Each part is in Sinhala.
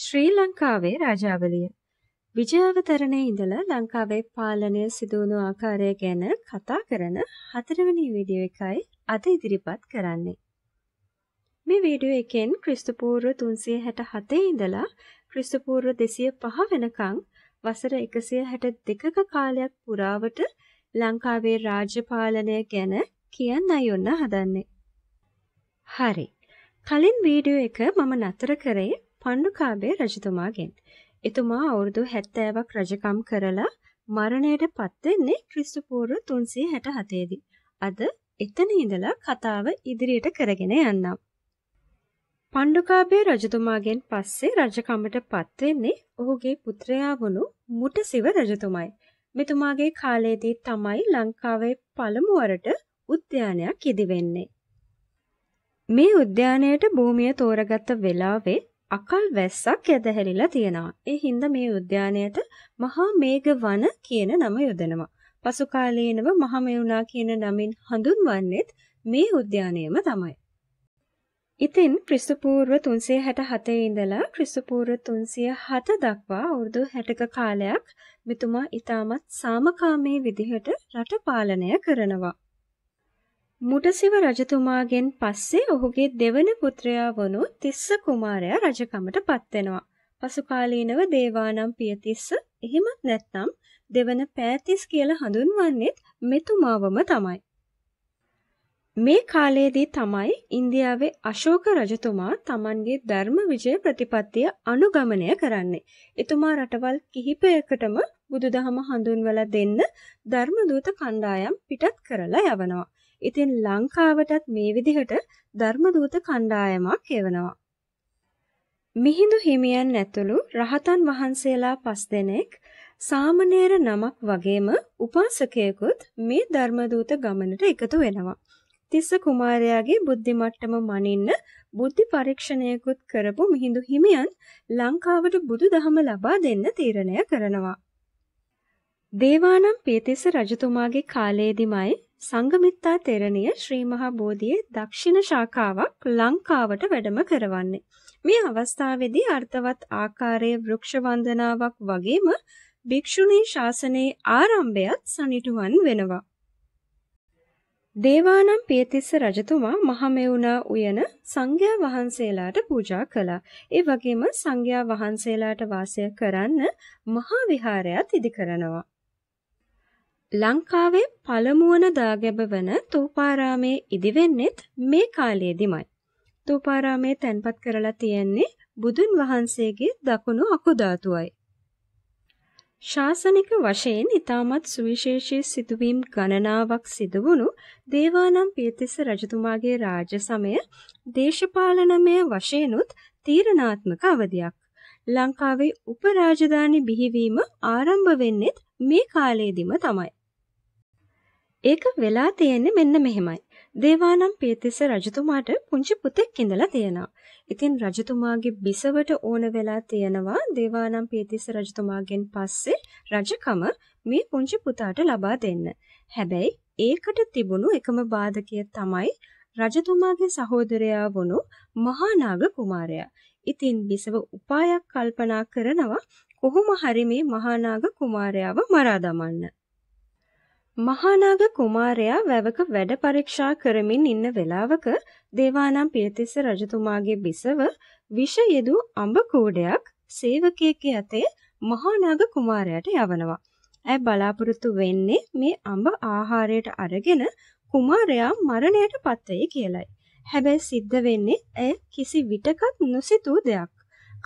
ශ්‍රී ලංකාවේ රාජාවලිය විජයාවතරණයේ ඉඳලා ලංකාවේ පාලනය සිදුවුණු ආකාරය ගැන කතා කරන හතරවැනි වීඩියෝ එකයි අද ඉදිරිපත් කරන්නේ. මේ වීඩියෝ එකෙන් ක්‍රිස්තුපූර්ව 367 ඉඳලා ක්‍රිස්තුපූර්ව 205 වෙනකන් වසර 162ක කාලයක් පුරාවට ලංකාවේ රාජ්‍ය පාලනය ගැන කියන්න අයොන්න හදන්නේ. හරි. කලින් වීඩියෝ එක මම නතර කරේ පණ්ඩුකාභය රජතුමාගෙන්. එතුමා අවුරුදු 70ක් රජකම් කරලා මරණයට පත් වෙන්නේ ක්‍රිස්තු පූර්ව 367 දී. අද එතන ඉඳලා කතාව ඉදිරියට කරගෙන යන්නම්. පණ්ඩුකාභය රජතුමාගෙන් පස්සේ රජකමට පත් වෙන්නේ ඔහුගේ පුත්‍රයා වුණු මුටසිව රජතුමයි. මෙතුමාගේ කාලයේදී තමයි ලංකාවේ පළමුවරට උද්‍යානයක් ඉදි වෙන්නේ. මේ උද්‍යානයට භූමිය තෝරගත්ත වෙලාවේ අකල් වැස්සක් ඇදහැරිලා තියෙනවා. ඒ හින්දා මේ උද්‍යානයට මහා මේඝ වන කියන නම යොදනවා. පසු කාලීනව මහමෙවුනා කියන නමින් හඳුන්වන්නේත් මේ උද්‍යානයම තමයි. ඉතින් ක්‍රිස්තු පූර්ව 367 ඉඳලා ක්‍රිස්තු පූර්ව 307 දක්වා අවුරුදු 60ක කාලයක් මෙතුමා ඊටමත් සාමකාමී විදිහට රට පාලනය කරනවා. මුටසිව රජතුමාගෙන් පස්සේ ඔහුගේ දෙවන පුත්‍රයා වනු තිස්ස කුමාරයා රජකමට පත්වෙනවා. පසුකාලීනව දේවානම් පියතිස්ස එහෙමත් නැත්නම් දෙවන පෑතිස් කියල හඳුන්වන්නෙත් මෙතුමාවම තමයි. මේ කාලයේදී තමයි ඉන්දියාවේ අශෝක රජතුමා තමන්ගේ ධර්ම විජය ප්‍රතිපත්තිය අනුගමනය කරන්නේ. එතුමා රටවල් කිහිපයකටම බුදුදහම හඳුන්වල දෙන්න ධර්මදූත කණ්ඩායම් පිටත් කරලා යවනවා. ඉතින් ලංකාවටත් මේ විදිහට ධර්මදූත කණ්ඩායමක් එවනවා. මිහිඳු හිමියන් ඇතුළු රහතන් වහන්සේලා පස් දෙනෙක් සාමණේර නමක් වගේම උපාසකයෙකුත් මේ ධර්මදූත ගමනට එකතු වෙනවා. තිස්ස කුමාරයාගේ බුද්ධි මට්ටම මනින්න බුද්ධි පරීක්ෂණයකුත් කරපු මිහිඳු හිමියන් ලංකාවට බුදු දහම ලබා දෙන්න තීරණය කරනවා. දේවානම් පියතිස්ස රජතුමාගේ කාලයේදීමයි සංගමිත්තා තෙරණිය ශ්‍රී මහා බෝධියේ දක්ෂිණ ශාඛාවක් ලංකාවට වැඩම කරවන්නේ. මේ අවස්ථාවේදී අර්ථවත් ආකාරයේ වෘක්ෂ වන්දනාවක් වගේම භික්ෂුණී ශාසනයේ ආරම්භයත් සනිටුවන් වෙනවා. දේවානම් පියතිස්ස රජතුමා මහමෙවුනා උයන සංඝයා වහන්සේලාට පූජා කළා. ඒ වගේම සංඝයා වහන්සේලාට වාසය කරන්න මහා විහාරයත් ඉදි කරනවා. ලංකාවේ පළමුවන දාගැබ වන තූපාරාමේ ඉදිවෙන්නෙත් මේ කාලයේදිමයි. තූපාරාමේ තැන්පත් කරලා තියෙන්නේ බුදුන් වහන්සේගේ දකුණු අකුධාතුවයි. ශාසනික වශයෙන් ඉතාමත් සුවිශේෂී සිදුවීම් ගණනාවක් සිදුවුණු දේවානම් පියතිස්ස රජතුමාගේ රාජ සමය දේශපාලනමය වශයෙනුත් තීරණාත්මක අවධයක්. ලංකාවේ උපරාජධානි බිහිවීම ආරම්භ වෙන්නෙත් මේ කාලයේදීම තමයි. ඒක වෙලා තියෙන්නේ මෙන්න මෙහෙමයි. දේවානම් පේතිස්ස රජතුමාට පුංචි පුතෙක් ඉඳලා තියෙනවා. ඉතින් රජතුමාගේ බිසවට ඕන වෙලා තියෙනවා දේවානම් පේතිස්ස රජතුමාගෙන් පස්සේ රජකම මේ පුංචි පුතාට ලබා දෙන්න. හැබැයි ඒකට තිබුණු එකම බාධකය තමයි රජතුමාගේ සහෝදරයා වුණු මහානාග කුමාරයා. ඉතින් බිසව උපායක් කල්පනා කරනවා කොහොම හරි මේ මහානාග කුමාරයාව මරා දමන්න. මහානාග කුමාරයා වැවක වැඩ පරීක්ෂා කරමින් ඉන්න වෙලාවක දේවානම් පියතිස්ස රජතුමාගේ බිසව විෂ යෙදු අඹ කූඩයක් සේවකයෙක්ගේ අතේ මහානාග කුමාරයාට යවනවා. ඇය බලාපොරොත්තු වෙන්නේ මේ අඹ ආහාරයට අරගෙන කුමාරයා මරණයට පත්වෙයි කියලයි. හැබැයි සිද්ධ වෙන්නේ ඇය කිසි විටකත් නොසිතූ දෙයක්.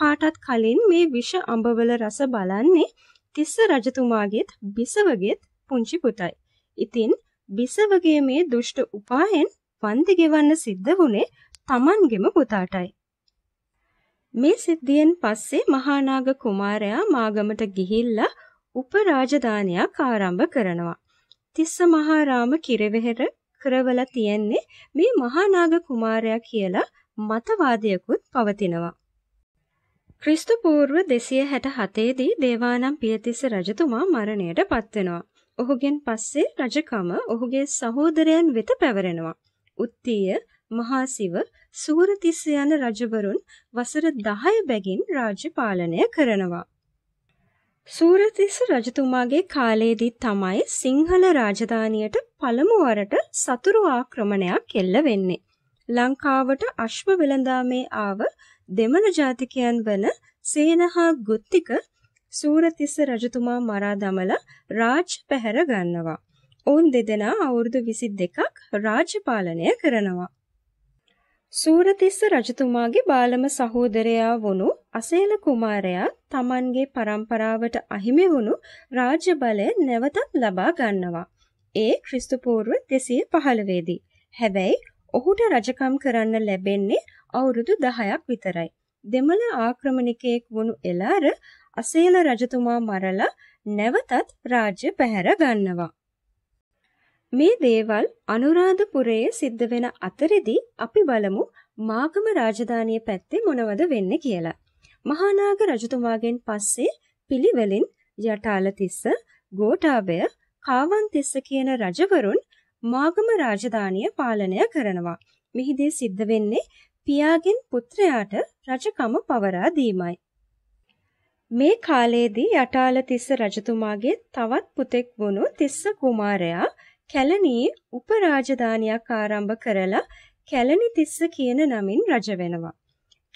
කාටත් කලින් මේ විෂ අඹවල රස බලන්නේ තිස්ස රජතුමාගේත් බිසවගේත් පුංචි පුතයි. ඉතින් බිසවගේ මේ දුෂ්ට උපායෙන් වන්දි ගෙවන්න සිද්ධ වුණේ Tamanගෙම පුතාටයි. මේ සිද්ධියෙන් පස්සේ මහානාග කුමාරයා මාගමට ගිහිල්ලා උපරාජධානියක් ආරම්භ කරනවා. තිස්ස මහාරාම කිරවෙහෙර කරවලා තියෙන්නේ මේ මහානාග කුමාරයා කියලා මතවාදයකුත් පවතිනවා. ක්‍රිස්තු පූර්ව 267 දී දේවානම් පියතිස්ස රජතුමා මරණයට පත්වෙනවා. ඔහුගෙන් පස්සේ රජකම ඔහුගේ සහෝදරයන් වෙත පැවරෙනවා. උත්තිය මහාසිව සූරතිස්ස යන රජවරුන් වසර දහය බැගින් රාජ්‍ය පාලනය කරනවා. සූරතිස්ස රජතුමාගේ කාලයේදී තමයි සිංහල රාජධානියට පළමුවරට සතුරු ආක්‍රමණයක් එල්ල වෙන්නේ. ලංකාවට අශ්ව වෙළඳාමේ ආව දෙමළ ජාතිකයන් වන සේනහා ගුත්තික සූරතිස්ස රජතුමා මරා දමලා රාජ් පැහැර ගන්නවා. ඔවුන් දෙදෙනා අවුරුදු 22ක් රාජ්‍ය පාලනය කරනවා. සූරතිස්ස රජතුමාගේ බාලම සහෝදරයා වුණු අසේල කුමාරයා තමන්ගේ පරම්පරාවට අහිමි වුණු රාජ්‍ය බලය නැවතත් ලබා ගන්නවා. ඒ ක්‍රිස්තු පූර්ව 215 දී. හැබැයි ඔහුට රජකම් කරන්න ලැබෙන්නේ අවුරුදු 10ක් විතරයි. දෙමළ ආක්‍රමණිකයෙක් වුණු එලාර අසේල රජතුමා මරලා නැවතත් රාජ්‍ය පැහැර ගන්නවා. මේ දේවල් අනුරාධපුරයේ සිද්ධ වෙන අතරෙදි අපි බලමු මාගම රාජධානිය පැත්තේ මොනවද වෙන්නේ කියලා. මහානාග රජතුමාගෙන් පස්සේ පිළිවෙලින් ජටාලතිස්ස, ගෝඨාභය, කාවන්තිස්ස කියන රජවරුන් මාගම රාජධානිය පාලනය කරනවා. මෙහිදී සිද්ධ වෙන්නේ පියාගෙන් පුත්‍රයාට රජකම පවරා දීමයි. මේ කාලයේදී යටාලතිස්ස රජතුමාගේ තවත් පුතෙක් වුණු තිස්ස කුමාරයා කැලණියේ උපරාජධානියක් ආරම්භ කරලා කැලණි තිස්ස කියන නමින් රජ වෙනවා.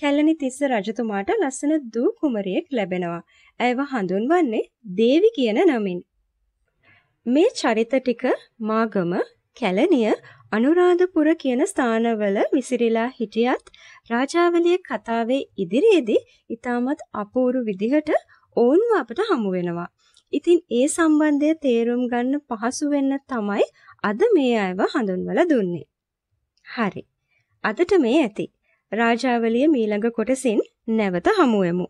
කැලණි තිස්ස රජතුමාට ලස්සන දූ කුමරියෙක් ලැබෙනවා. ඇයව හඳුන්වන්නේ දේවි කියන නමින්. මේ චරිත ටික මාගම, කැලණිය, අනුරාධපුර කියන ස්ථානවල විසිරිලා හිටියත් රාජාවලිය කතාවේ ඉදිරියේදී ඉතාමත් අපූරු විදිහට ඔවුන්ව අපට හමු වෙනවා. ඉතින් ඒ සම්බන්ධය තේරුම් ගන්න පහසු වෙන්න තමයි අද මේ අයව හඳුන්වලා දුන්නේ. හරි. අදට මේ ඇති. රාජාවලිය මීළඟ කොටසින් නැවත හමුවෙමු.